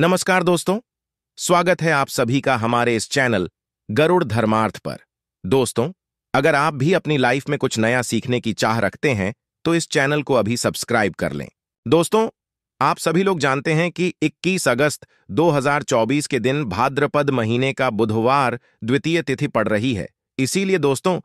नमस्कार दोस्तों स्वागत है आप सभी का हमारे इस चैनल गरुड़ धर्मार्थ पर दोस्तों अगर आप भी अपनी लाइफ में कुछ नया सीखने की चाह रखते हैं तो इस चैनल को अभी सब्सक्राइब कर लें दोस्तों आप सभी लोग जानते हैं कि 21 अगस्त 2024 के दिन भाद्रपद महीने का बुधवार द्वितीय तिथि पड़ रही है इसीलिए दोस्तों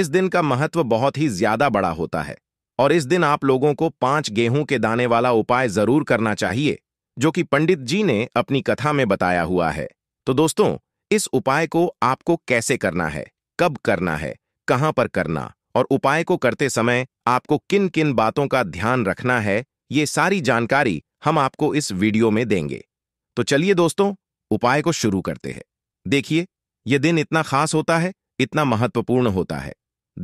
इस दिन का महत्व बहुत ही ज्यादा बड़ा होता है और इस दिन आप लोगों को पांच गेहूं के दाने वाला उपाय जरूर करना चाहिए जो कि पंडित जी ने अपनी कथा में बताया हुआ है तो दोस्तों इस उपाय को आपको कैसे करना है कब करना है कहां पर करना और उपाय को करते समय आपको किन किन बातों का ध्यान रखना है ये सारी जानकारी हम आपको इस वीडियो में देंगे तो चलिए दोस्तों उपाय को शुरू करते हैं देखिए यह दिन इतना खास होता है इतना महत्वपूर्ण होता है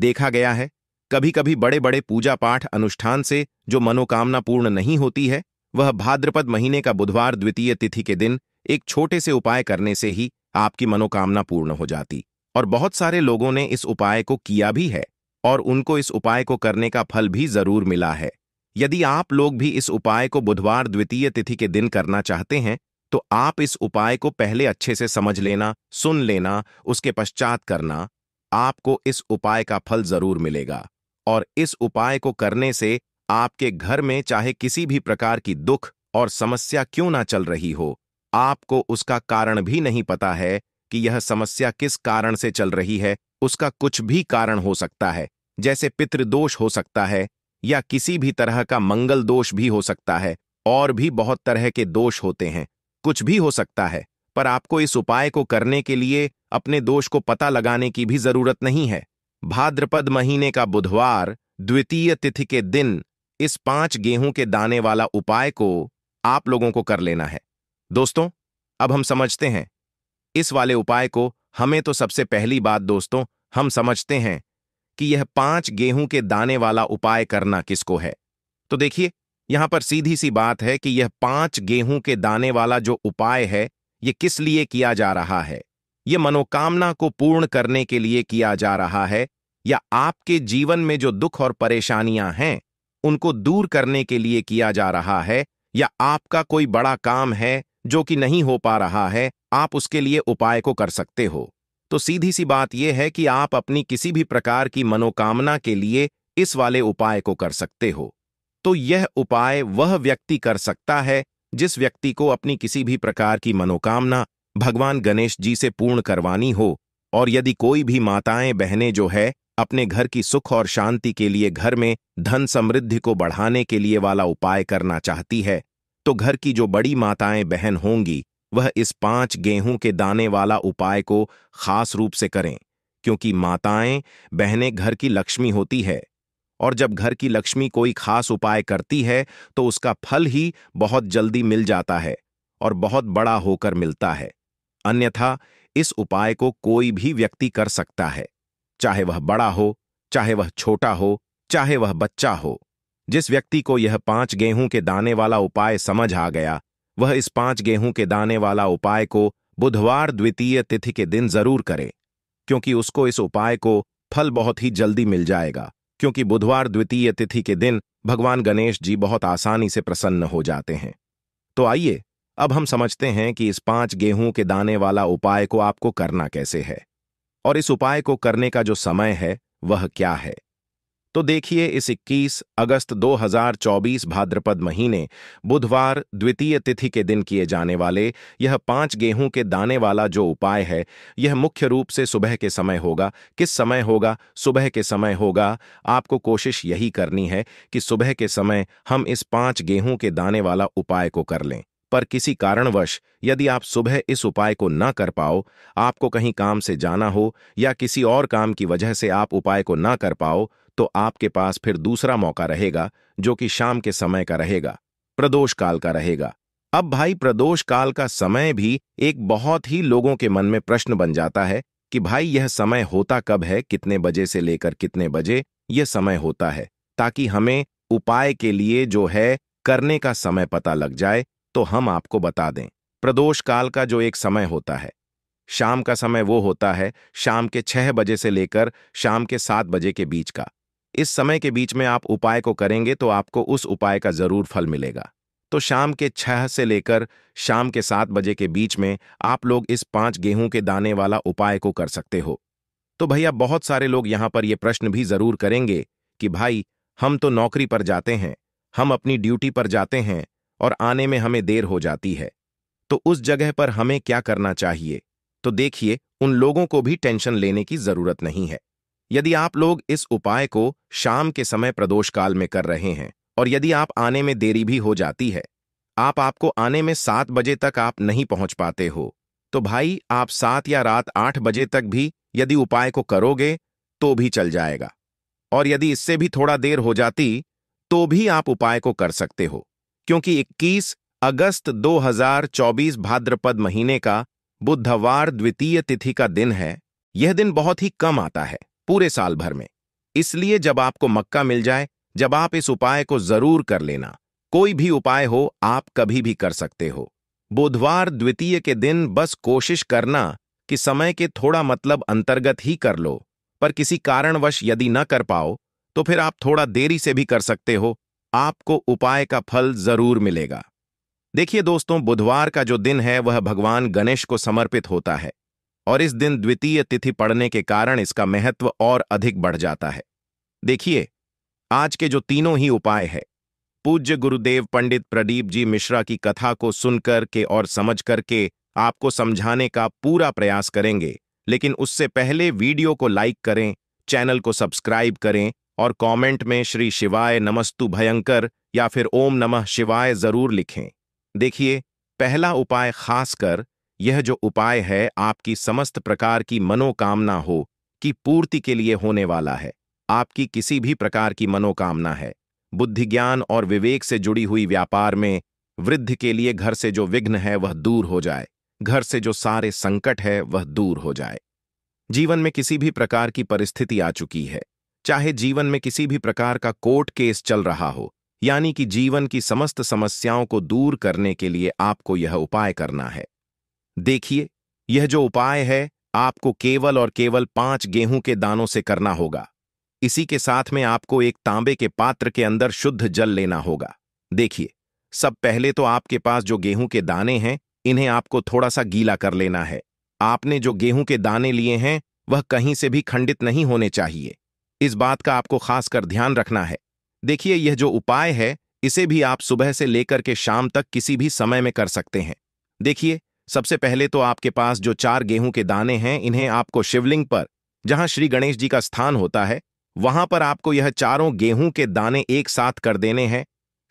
देखा गया है कभी कभी बड़े बड़े पूजा पाठ अनुष्ठान से जो मनोकामना पूर्ण नहीं होती है वह भाद्रपद महीने का बुधवार द्वितीय तिथि के दिन एक छोटे से उपाय करने से ही आपकी मनोकामना पूर्ण हो जाती और बहुत सारे लोगों ने इस उपाय को किया भी है और उनको इस उपाय को करने का फल भी जरूर मिला है यदि आप लोग भी इस उपाय को बुधवार द्वितीय तिथि के दिन करना चाहते हैं तो आप इस उपाय को पहले अच्छे से समझ लेना सुन लेना उसके पश्चात करना आपको इस उपाय का फल जरूर मिलेगा और इस उपाय को करने से आपके घर में चाहे किसी भी प्रकार की दुख और समस्या क्यों ना चल रही हो आपको उसका कारण भी नहीं पता है कि यह समस्या किस कारण से चल रही है उसका कुछ भी कारण हो सकता है जैसे पितृदोष हो सकता है या किसी भी तरह का मंगल दोष भी हो सकता है और भी बहुत तरह के दोष होते हैं कुछ भी हो सकता है पर आपको इस उपाय को करने के लिए अपने दोष को पता लगाने की भी जरूरत नहीं है भाद्रपद महीने का बुधवार द्वितीय तिथि के दिन इस पांच गेहूं के दाने वाला उपाय को आप लोगों को कर लेना है दोस्तों अब हम समझते हैं इस वाले उपाय को हमें तो सबसे पहली बात दोस्तों हम समझते हैं कि यह पांच गेहूं के दाने वाला उपाय करना किसको है तो देखिए यहां पर सीधी सी बात है कि यह पांच गेहूं के दाने वाला जो उपाय है यह किस लिए किया जा रहा है यह मनोकामना को पूर्ण करने के लिए किया जा रहा है या आपके जीवन में जो दुख और परेशानियां हैं उनको दूर करने के लिए किया जा रहा है या आपका कोई बड़ा काम है जो कि नहीं हो पा रहा है आप उसके लिए उपाय को कर सकते हो तो सीधी सी बात यह है कि आप अपनी किसी भी प्रकार की मनोकामना के लिए इस वाले उपाय को कर सकते हो तो यह उपाय वह व्यक्ति कर सकता है जिस व्यक्ति को अपनी किसी भी प्रकार की मनोकामना भगवान गणेश जी से पूर्ण करवानी हो और यदि कोई भी माताएं बहनें जो है अपने घर की सुख और शांति के लिए घर में धन समृद्धि को बढ़ाने के लिए वाला उपाय करना चाहती है तो घर की जो बड़ी माताएं बहन होंगी वह इस पांच गेहूं के दाने वाला उपाय को खास रूप से करें क्योंकि माताएं बहनें घर की लक्ष्मी होती है और जब घर की लक्ष्मी कोई खास उपाय करती है तो उसका फल ही बहुत जल्दी मिल जाता है और बहुत बड़ा होकर मिलता है अन्यथा इस उपाय को कोई भी व्यक्ति कर सकता है चाहे वह बड़ा हो चाहे वह छोटा हो चाहे वह बच्चा हो जिस व्यक्ति को यह पांच गेहूं के दाने वाला उपाय समझ आ गया वह इस पांच गेहूं के दाने वाला उपाय को बुधवार द्वितीय तिथि के दिन जरूर करे क्योंकि उसको इस उपाय को फल बहुत ही जल्दी मिल जाएगा क्योंकि बुधवार द्वितीय तिथि के दिन भगवान गणेश जी बहुत आसानी से प्रसन्न हो जाते हैं तो आइए अब हम समझते हैं कि इस पांच गेहूं के दाने वाला उपाय को आपको करना कैसे है और इस उपाय को करने का जो समय है वह क्या है तो देखिए इस 21 अगस्त 2024 भाद्रपद महीने बुधवार द्वितीय तिथि के दिन किए जाने वाले यह पांच गेहूं के दाने वाला जो उपाय है यह मुख्य रूप से सुबह के समय होगा किस समय होगा सुबह के समय होगा आपको कोशिश यही करनी है कि सुबह के समय हम इस पांच गेहूं के दाने वाला उपाय को कर लें पर किसी कारणवश यदि आप सुबह इस उपाय को न कर पाओ आपको कहीं काम से जाना हो या किसी और काम की वजह से आप उपाय को न कर पाओ तो आपके पास फिर दूसरा मौका रहेगा जो कि शाम के समय का रहेगा प्रदोष काल का रहेगा अब भाई प्रदोष काल का समय भी एक बहुत ही लोगों के मन में प्रश्न बन जाता है कि भाई यह समय होता कब है कितने बजे से लेकर कितने बजे यह समय होता है ताकि हमें उपाय के लिए जो है करने का समय पता लग जाए तो हम आपको बता दें प्रदोष काल का जो एक समय होता है शाम का समय वो होता है शाम के छह बजे से लेकर शाम के सात बजे के बीच का इस समय के बीच में आप उपाय को करेंगे तो आपको उस उपाय का जरूर फल मिलेगा तो शाम के छह से लेकर शाम के सात बजे के बीच में आप लोग इस पांच गेहूं के दाने वाला उपाय को कर सकते हो तो भैया बहुत सारे लोग यहां पर यह प्रश्न भी जरूर करेंगे कि भाई हम तो नौकरी पर जाते हैं हम अपनी ड्यूटी पर जाते हैं और आने में हमें देर हो जाती है तो उस जगह पर हमें क्या करना चाहिए तो देखिए उन लोगों को भी टेंशन लेने की जरूरत नहीं है यदि आप लोग इस उपाय को शाम के समय प्रदोष काल में कर रहे हैं और यदि आप आने में देरी भी हो जाती है आप आपको आने में सात बजे तक आप नहीं पहुंच पाते हो तो भाई आप सात या रात आठ बजे तक भी यदि उपाय को करोगे तो भी चल जाएगा और यदि इससे भी थोड़ा देर हो जाती तो भी आप उपाय को कर सकते हो क्योंकि 21 अगस्त 2024 भाद्रपद महीने का बुधवार द्वितीय तिथि का दिन है यह दिन बहुत ही कम आता है पूरे साल भर में इसलिए जब आपको मक्का मिल जाए जब आप इस उपाय को जरूर कर लेना कोई भी उपाय हो आप कभी भी कर सकते हो बुधवार द्वितीय के दिन बस कोशिश करना कि समय के थोड़ा मतलब अंतर्गत ही कर लो पर किसी कारणवश यदि न कर पाओ तो फिर आप थोड़ा देरी से भी कर सकते हो आपको उपाय का फल जरूर मिलेगा देखिए दोस्तों बुधवार का जो दिन है वह भगवान गणेश को समर्पित होता है और इस दिन द्वितीय तिथि पड़ने के कारण इसका महत्व और अधिक बढ़ जाता है देखिए आज के जो तीनों ही उपाय है पूज्य गुरुदेव पंडित प्रदीप जी मिश्रा की कथा को सुनकर के और समझ करके आपको समझाने का पूरा प्रयास करेंगे लेकिन उससे पहले वीडियो को लाइक करें चैनल को सब्सक्राइब करें और कमेंट में श्री शिवाय नमस्तु भयंकर या फिर ओम नमः शिवाय जरूर लिखें देखिए पहला उपाय खासकर यह जो उपाय है आपकी समस्त प्रकार की मनोकामना हो कि पूर्ति के लिए होने वाला है आपकी किसी भी प्रकार की मनोकामना है बुद्धि ज्ञान और विवेक से जुड़ी हुई व्यापार में वृद्धि के लिए घर से जो विघ्न है वह दूर हो जाए घर से जो सारे संकट है वह दूर हो जाए जीवन में किसी भी प्रकार की परिस्थिति आ चुकी है चाहे जीवन में किसी भी प्रकार का कोर्ट केस चल रहा हो यानी कि जीवन की समस्त समस्याओं को दूर करने के लिए आपको यह उपाय करना है देखिए यह जो उपाय है आपको केवल और केवल पांच गेहूं के दानों से करना होगा इसी के साथ में आपको एक तांबे के पात्र के अंदर शुद्ध जल लेना होगा देखिए सब पहले तो आपके पास जो गेहूं के दाने हैं इन्हें आपको थोड़ा सा गीला कर लेना है आपने जो गेहूं के दाने लिए हैं वह कहीं से भी खंडित नहीं होने चाहिए इस बात का आपको खासकर ध्यान रखना है देखिए यह जो उपाय है इसे भी आप सुबह से लेकर के शाम तक किसी भी समय में कर सकते हैं देखिए सबसे पहले तो आपके पास जो चार गेहूं के दाने हैं इन्हें आपको शिवलिंग पर जहां श्री गणेश जी का स्थान होता है वहां पर आपको यह चारों गेहूं के दाने एक साथ कर देने हैं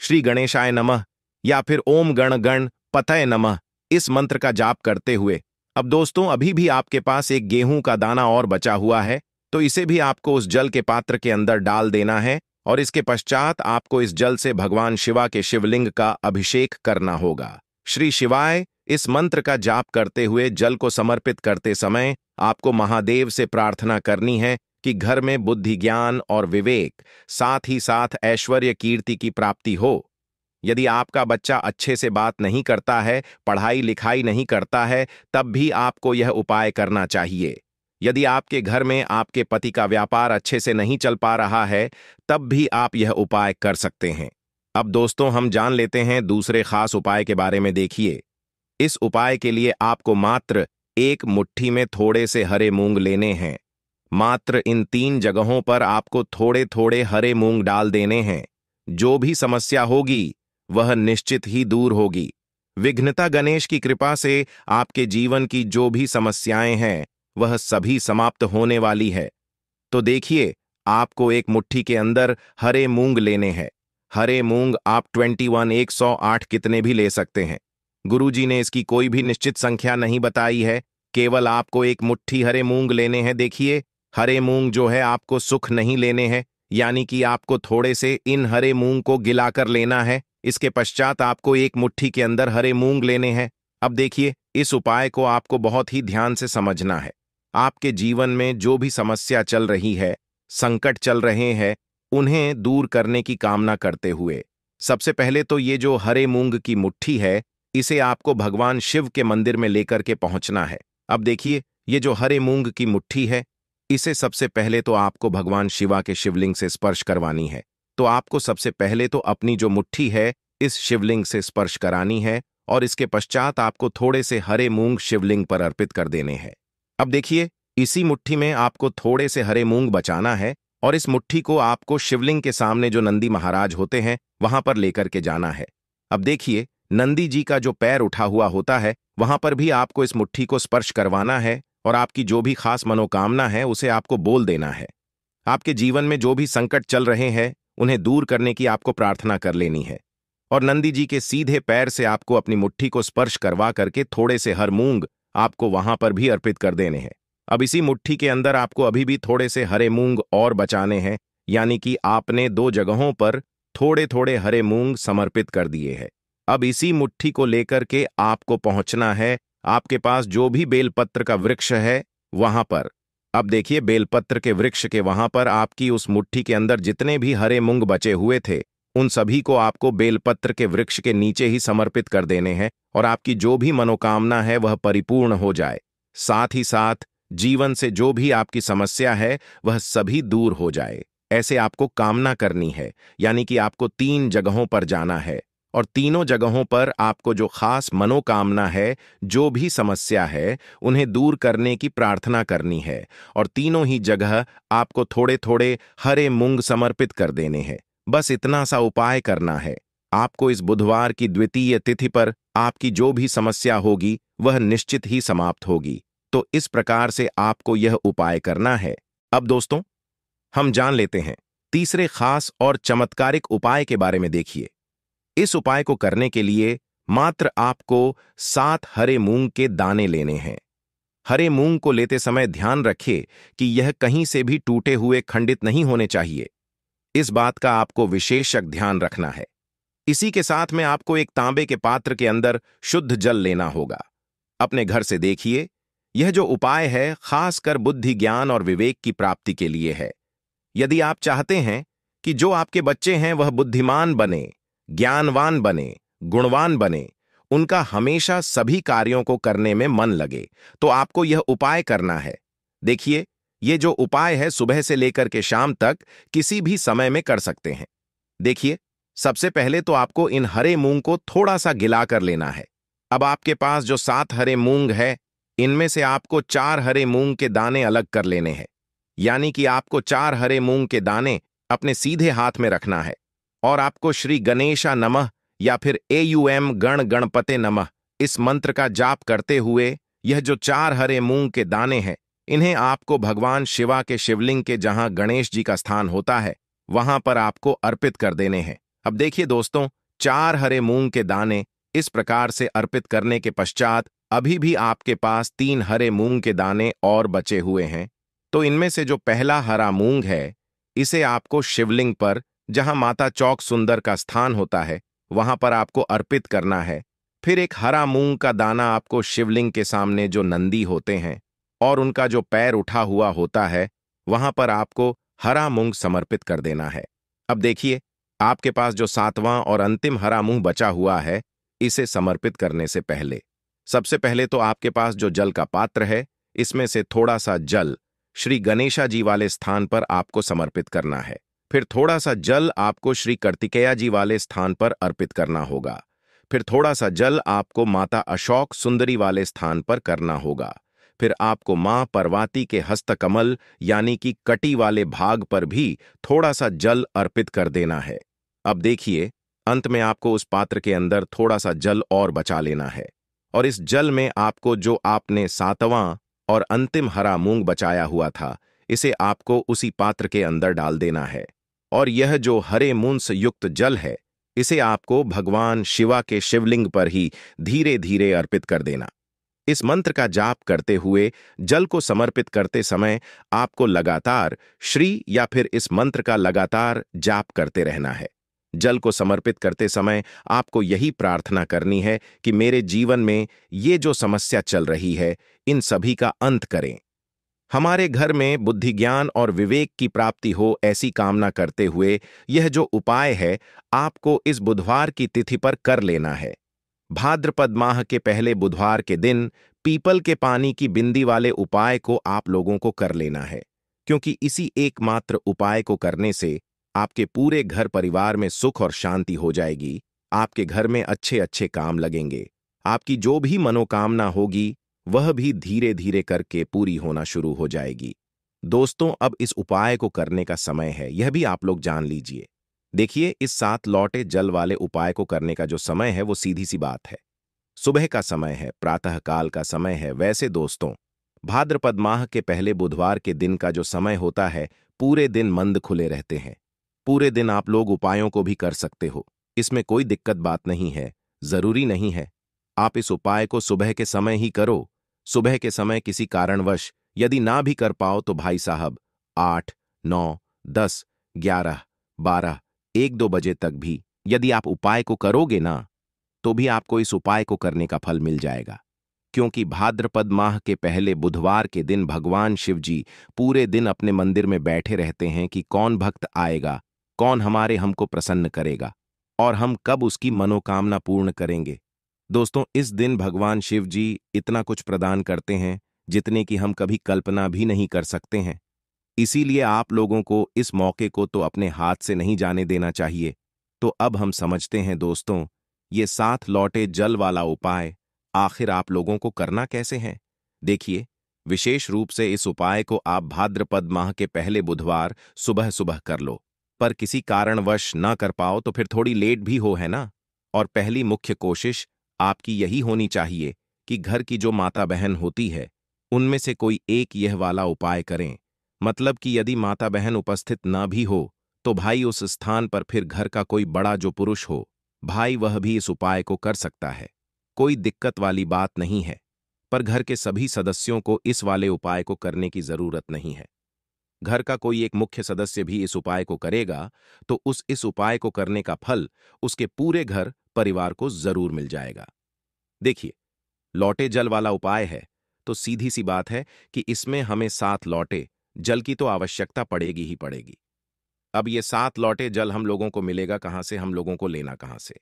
श्री गणेशाय नमः या फिर ओम गण गण पतय नमः इस मंत्र का जाप करते हुए अब दोस्तों अभी भी आपके पास एक गेहूं का दाना और बचा हुआ है तो इसे भी आपको उस जल के पात्र के अंदर डाल देना है और इसके पश्चात आपको इस जल से भगवान शिवा के शिवलिंग का अभिषेक करना होगा श्री शिवाय इस मंत्र का जाप करते हुए जल को समर्पित करते समय आपको महादेव से प्रार्थना करनी है कि घर में बुद्धि ज्ञान और विवेक साथ ही साथ ऐश्वर्य कीर्ति की प्राप्ति हो यदि आपका बच्चा अच्छे से बात नहीं करता है पढ़ाई लिखाई नहीं करता है तब भी आपको यह उपाय करना चाहिए यदि आपके घर में आपके पति का व्यापार अच्छे से नहीं चल पा रहा है तब भी आप यह उपाय कर सकते हैं अब दोस्तों हम जान लेते हैं दूसरे खास उपाय के बारे में देखिए इस उपाय के लिए आपको मात्र एक मुट्ठी में थोड़े से हरे मूंग लेने हैं मात्र इन तीन जगहों पर आपको थोड़े थोड़े हरे मूंग डाल देने हैं जो भी समस्या होगी वह निश्चित ही दूर होगी विघ्नता गणेश की कृपा से आपके जीवन की जो भी समस्याएं हैं वह सभी समाप्त होने वाली है तो देखिए आपको एक मुट्ठी के अंदर हरे मूंग लेने हैं हरे मूंग आप सौ आठ कितने भी ले सकते हैं गुरुजी ने इसकी कोई भी निश्चित संख्या नहीं बताई है केवल आपको एक मुट्ठी हरे मूंग लेने हैं देखिए हरे मूंग जो है आपको सुख नहीं लेने हैं यानी कि आपको थोड़े से इन हरे मूंग को गिलाकर लेना है इसके पश्चात आपको एक मुट्ठी के अंदर हरे मूंग लेने हैं अब देखिए इस उपाय को आपको बहुत ही ध्यान से समझना है आपके जीवन में जो भी समस्या चल रही है संकट चल रहे हैं उन्हें दूर करने की कामना करते हुए सबसे पहले तो ये जो हरे मूंग की मुट्ठी है इसे आपको भगवान शिव के मंदिर में लेकर के पहुंचना है अब देखिए ये जो हरे मूंग की मुट्ठी है इसे सबसे पहले तो आपको भगवान शिवा के शिवलिंग से स्पर्श करवानी है तो आपको सबसे पहले तो अपनी जो मुट्ठी है इस शिवलिंग से स्पर्श करानी है और इसके पश्चात आपको थोड़े से हरे मूंग शिवलिंग पर अर्पित कर देने हैं अब देखिए इसी मुट्ठी में आपको थोड़े से हरे मूंग बचाना है और इस मुट्ठी को आपको शिवलिंग के सामने जो नंदी महाराज होते हैं वहां पर लेकर के जाना है अब देखिए नंदी जी का जो पैर उठा हुआ होता है वहां पर भी आपको इस मुट्ठी को स्पर्श करवाना है और आपकी जो भी खास मनोकामना है उसे आपको बोल देना है आपके जीवन में जो भी संकट चल रहे हैं उन्हें दूर करने की आपको प्रार्थना कर लेनी है और नंदी जी के सीधे पैर से आपको अपनी मुट्ठी को स्पर्श करवा करके थोड़े से हर मूंग आपको वहां पर भी अर्पित कर देने हैं अब इसी मुट्ठी के अंदर आपको अभी भी थोड़े से हरे मूंग और बचाने हैं यानी कि आपने दो जगहों पर थोड़े थोड़े हरे मूंग समर्पित कर दिए हैं अब इसी मुट्ठी को लेकर के आपको पहुंचना है आपके पास जो भी बेलपत्र का वृक्ष है वहां पर अब देखिए बेलपत्र के वृक्ष के वहां पर आपकी उस मुट्ठी के अंदर जितने भी हरे मूंग बचे हुए थे उन सभी को आपको बेलपत्र के वृक्ष के नीचे ही समर्पित कर देने हैं और आपकी जो भी मनोकामना है वह परिपूर्ण हो जाए साथ ही साथ जीवन से जो भी आपकी समस्या है वह सभी दूर हो जाए ऐसे आपको कामना करनी है यानी कि आपको तीन जगहों पर जाना है और तीनों जगहों पर आपको जो खास मनोकामना है जो भी समस्या है उन्हें दूर करने की प्रार्थना करनी है और तीनों ही जगह आपको थोड़े थोड़े हरे मूंग समर्पित कर देने हैं बस इतना सा उपाय करना है आपको इस बुधवार की द्वितीय तिथि पर आपकी जो भी समस्या होगी वह निश्चित ही समाप्त होगी तो इस प्रकार से आपको यह उपाय करना है अब दोस्तों हम जान लेते हैं तीसरे खास और चमत्कारिक उपाय के बारे में देखिए इस उपाय को करने के लिए मात्र आपको सात हरे मूंग के दाने लेने हैं हरे मूंग को लेते समय ध्यान रखिए कि यह कहीं से भी टूटे हुए खंडित नहीं होने चाहिए इस बात का आपको विशेषक ध्यान रखना है इसी के साथ में आपको एक तांबे के पात्र के अंदर शुद्ध जल लेना होगा अपने घर से देखिए यह जो उपाय है खासकर बुद्धि ज्ञान और विवेक की प्राप्ति के लिए है यदि आप चाहते हैं कि जो आपके बच्चे हैं वह बुद्धिमान बने ज्ञानवान बने गुणवान बने उनका हमेशा सभी कार्यों को करने में मन लगे तो आपको यह उपाय करना है देखिए ये जो उपाय है सुबह से लेकर के शाम तक किसी भी समय में कर सकते हैं देखिए सबसे पहले तो आपको इन हरे मूंग को थोड़ा सा गिला कर लेना है अब आपके पास जो सात हरे मूंग है इनमें से आपको चार हरे मूंग के दाने अलग कर लेने हैं यानी कि आपको चार हरे मूंग के दाने अपने सीधे हाथ में रखना है और आपको श्री गणेशा नमः या फिर ए यू एम गण गणपते नमः इस मंत्र का जाप करते हुए यह जो चार हरे मूंग के दाने हैं इन्हें आपको भगवान शिवा के शिवलिंग के जहां गणेश जी का स्थान होता है वहां पर आपको अर्पित कर देने हैं अब देखिए दोस्तों चार हरे मूंग के दाने इस प्रकार से अर्पित करने के पश्चात अभी भी आपके पास तीन हरे मूंग के दाने और बचे हुए हैं तो इनमें से जो पहला हरा मूंग है इसे आपको शिवलिंग पर जहां माता चौक सुंदर का स्थान होता है वहां पर आपको अर्पित करना है फिर एक हरा मूंग का दाना आपको शिवलिंग के सामने जो नंदी होते हैं और उनका जो पैर उठा हुआ होता है वहां पर आपको हरा मूंग समर्पित कर देना है अब देखिए आपके पास जो सातवां और अंतिम हरा मुंह बचा हुआ है इसे समर्पित करने से पहले सबसे पहले तो आपके पास जो जल का पात्र है इसमें से थोड़ा सा जल श्री गणेशा जी वाले स्थान पर आपको समर्पित करना है फिर थोड़ा सा जल आपको श्री कर्तिकेया जी वाले स्थान पर अर्पित करना होगा फिर थोड़ा सा जल आपको माता अशोक सुंदरी वाले स्थान पर करना होगा फिर आपको मां पर्वाती के हस्तकमल यानी कि कटी वाले भाग पर भी थोड़ा सा जल अर्पित कर देना है अब देखिए अंत में आपको उस पात्र के अंदर थोड़ा सा जल और बचा लेना है और इस जल में आपको जो आपने सातवां और अंतिम हरा मूंग बचाया हुआ था इसे आपको उसी पात्र के अंदर डाल देना है और यह जो हरे मूंस युक्त जल है इसे आपको भगवान शिवा के शिवलिंग पर ही धीरे धीरे अर्पित कर देना इस मंत्र का जाप करते हुए जल को समर्पित करते समय आपको लगातार श्री या फिर इस मंत्र का लगातार जाप करते रहना है जल को समर्पित करते समय आपको यही प्रार्थना करनी है कि मेरे जीवन में ये जो समस्या चल रही है इन सभी का अंत करें हमारे घर में बुद्धि ज्ञान और विवेक की प्राप्ति हो ऐसी कामना करते हुए यह जो उपाय है आपको इस बुधवार की तिथि पर कर लेना है भाद्रपद माह के पहले बुधवार के दिन पीपल के पानी की बिंदी वाले उपाय को आप लोगों को कर लेना है क्योंकि इसी एकमात्र उपाय को करने से आपके पूरे घर परिवार में सुख और शांति हो जाएगी आपके घर में अच्छे अच्छे काम लगेंगे आपकी जो भी मनोकामना होगी वह भी धीरे धीरे करके पूरी होना शुरू हो जाएगी दोस्तों अब इस उपाय को करने का समय है यह भी आप लोग जान लीजिए देखिए इस साथ लौटे जल वाले उपाय को करने का जो समय है वो सीधी सी बात है सुबह का समय है प्रातःकाल का समय है वैसे दोस्तों भाद्रपद माह के पहले बुधवार के दिन का जो समय होता है पूरे दिन मंद खुले रहते हैं पूरे दिन आप लोग उपायों को भी कर सकते हो इसमें कोई दिक्कत बात नहीं है जरूरी नहीं है आप इस उपाय को सुबह के समय ही करो सुबह के समय किसी कारणवश यदि ना भी कर पाओ तो भाई साहब आठ नौ दस ग्यारह बारह एक दो बजे तक भी यदि आप उपाय को करोगे ना तो भी आपको इस उपाय को करने का फल मिल जाएगा क्योंकि भाद्रपद माह के पहले बुधवार के दिन भगवान शिव जी पूरे दिन अपने मंदिर में बैठे रहते हैं कि कौन भक्त आएगा कौन हमारे हमको प्रसन्न करेगा और हम कब उसकी मनोकामना पूर्ण करेंगे दोस्तों इस दिन भगवान शिव जी इतना कुछ प्रदान करते हैं जितने की हम कभी कल्पना भी नहीं कर सकते हैं इसीलिए आप लोगों को इस मौके को तो अपने हाथ से नहीं जाने देना चाहिए तो अब हम समझते हैं दोस्तों ये साथ लौटे जल वाला उपाय आखिर आप लोगों को करना कैसे है देखिए विशेष रूप से इस उपाय को आप भाद्रपद माह के पहले बुधवार सुबह सुबह कर लो पर किसी कारणवश ना कर पाओ तो फिर थोड़ी लेट भी हो है ना और पहली मुख्य कोशिश आपकी यही होनी चाहिए कि घर की जो माता बहन होती है उनमें से कोई एक यह वाला उपाय करें मतलब कि यदि माता बहन उपस्थित ना भी हो तो भाई उस स्थान पर फिर घर का कोई बड़ा जो पुरुष हो भाई वह भी इस उपाय को कर सकता है कोई दिक्कत वाली बात नहीं है पर घर के सभी सदस्यों को इस वाले उपाय को करने की जरूरत नहीं है घर का कोई एक मुख्य सदस्य भी इस उपाय को करेगा तो उस इस उपाय को करने का फल उसके पूरे घर परिवार को जरूर मिल जाएगा देखिए लौटे जल वाला उपाय है तो सीधी सी बात है कि इसमें हमें सात लौटे जल की तो आवश्यकता पड़ेगी ही पड़ेगी अब ये सात लौटे जल हम लोगों को मिलेगा कहां से हम लोगों को लेना कहां से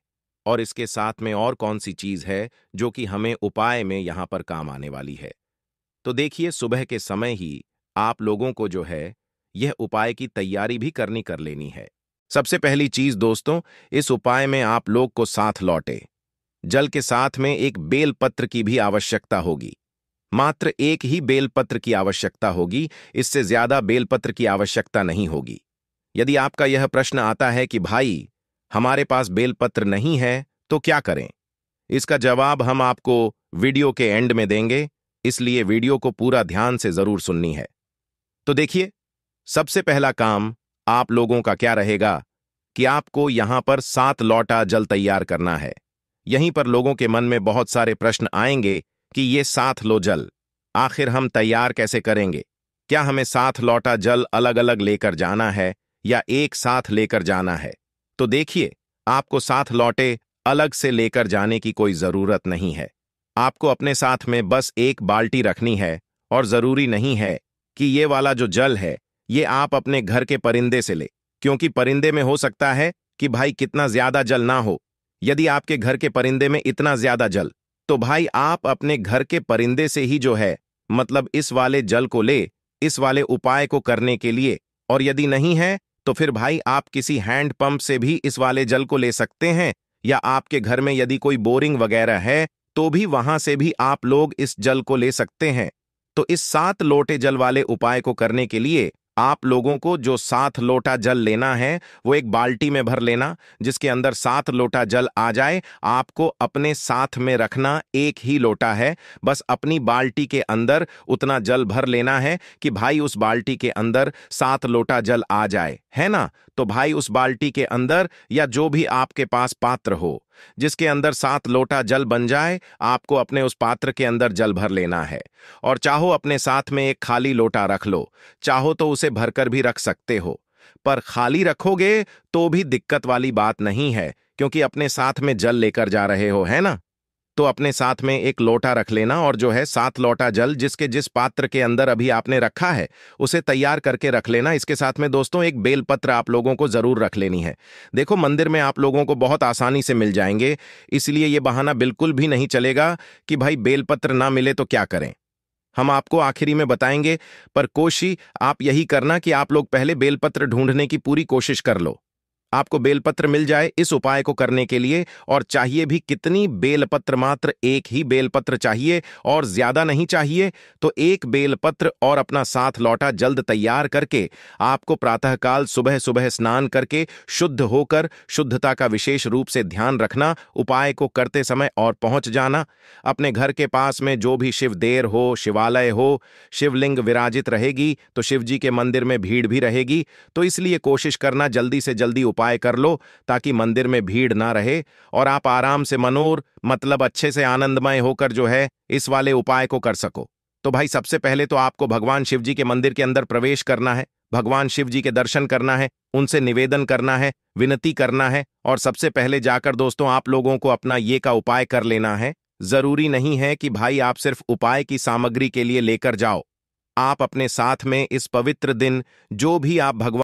और इसके साथ में और कौन सी चीज है जो कि हमें उपाय में यहां पर काम आने वाली है तो देखिए सुबह के समय ही आप लोगों को जो है यह उपाय की तैयारी भी करनी कर लेनी है सबसे पहली चीज दोस्तों इस उपाय में आप लोग को साथ लौटे जल के साथ में एक बेलपत्र की भी आवश्यकता होगी मात्र एक ही बेलपत्र की आवश्यकता होगी इससे ज्यादा बेलपत्र की आवश्यकता नहीं होगी यदि आपका यह प्रश्न आता है कि भाई हमारे पास बेलपत्र नहीं है तो क्या करें इसका जवाब हम आपको वीडियो के एंड में देंगे इसलिए वीडियो को पूरा ध्यान से जरूर सुननी है तो देखिए सबसे पहला काम आप लोगों का क्या रहेगा कि आपको यहां पर सात लौटा जल तैयार करना है यहीं पर लोगों के मन में बहुत सारे प्रश्न आएंगे कि ये साथ लो जल आखिर हम तैयार कैसे करेंगे क्या हमें साथ लौटा जल अलग अलग लेकर जाना है या एक साथ लेकर जाना है तो देखिए आपको साथ लौटे अलग से लेकर जाने की कोई ज़रूरत नहीं है आपको अपने साथ में बस एक बाल्टी रखनी है और ज़रूरी नहीं है कि ये वाला जो जल है ये आप अपने घर के परिंदे से ले क्योंकि परिंदे में हो सकता है कि भाई कितना ज्यादा जल ना हो यदि आपके घर के परिंदे में इतना ज्यादा जल तो भाई आप अपने घर के परिंदे से ही जो है मतलब इस वाले जल को ले इस वाले उपाय को करने के लिए और यदि नहीं है तो फिर भाई आप किसी हैंड पंप से भी इस वाले जल को ले सकते हैं या आपके घर में यदि कोई बोरिंग वगैरह है तो भी वहां से भी आप लोग इस जल को ले सकते हैं तो इस सात लोटे जल वाले उपाय को करने के लिए आप लोगों को जो सात लोटा जल लेना है वो एक बाल्टी में भर लेना जिसके अंदर सात लोटा जल आ जाए आपको अपने साथ में रखना एक ही लोटा है बस अपनी बाल्टी के अंदर उतना जल भर लेना है कि भाई उस बाल्टी के अंदर सात लोटा जल आ जाए है ना तो भाई उस बाल्टी के अंदर या जो भी आपके पास पात्र हो जिसके अंदर सात लोटा जल बन जाए आपको अपने उस पात्र के अंदर जल भर लेना है और चाहो अपने साथ में एक खाली लोटा रख लो चाहो तो उसे भरकर भी रख सकते हो पर खाली रखोगे तो भी दिक्कत वाली बात नहीं है क्योंकि अपने साथ में जल लेकर जा रहे हो है ना तो अपने साथ में एक लोटा रख लेना और जो है सात लोटा जल जिसके जिस पात्र के अंदर अभी आपने रखा है उसे तैयार करके रख लेना इसके साथ में दोस्तों एक बेलपत्र आप लोगों को जरूर रख लेनी है देखो मंदिर में आप लोगों को बहुत आसानी से मिल जाएंगे इसलिए ये बहाना बिल्कुल भी नहीं चलेगा कि भाई बेलपत्र ना मिले तो क्या करें हम आपको आखिरी में बताएंगे पर कोशी आप यही करना कि आप लोग पहले बेलपत्र ढूंढने की पूरी कोशिश कर लो आपको बेलपत्र मिल जाए इस उपाय को करने के लिए और चाहिए भी कितनी बेलपत्र मात्र एक ही बेलपत्र चाहिए और ज्यादा नहीं चाहिए तो एक बेलपत्र और अपना साथ लौटा जल्द तैयार करके आपको प्रातःकाल सुबह सुबह स्नान करके शुद्ध होकर शुद्धता का विशेष रूप से ध्यान रखना उपाय को करते समय और पहुंच जाना अपने घर के पास में जो भी शिव देर हो शिवालय हो शिवलिंग विराजित रहेगी तो शिव जी के मंदिर में भीड़ भी रहेगी तो इसलिए कोशिश करना जल्दी से जल्दी उपाय कर लो ताकि मंदिर में भीड़ ना रहे और आप आराम से मनोर मतलब अच्छे से आनंदमय होकर जो है इस वाले उपाय को कर सको तो भाई सबसे पहले तो आपको भगवान शिव जी के मंदिर के अंदर प्रवेश करना है भगवान शिव जी के दर्शन करना है उनसे निवेदन करना है विनती करना है और सबसे पहले जाकर दोस्तों आप लोगों को अपना ये का उपाय कर लेना है जरूरी नहीं है कि भाई आप सिर्फ उपाय की सामग्री के लिए लेकर जाओ आप अपने साथ में इस पवित्र दिन जो भी आप भगवान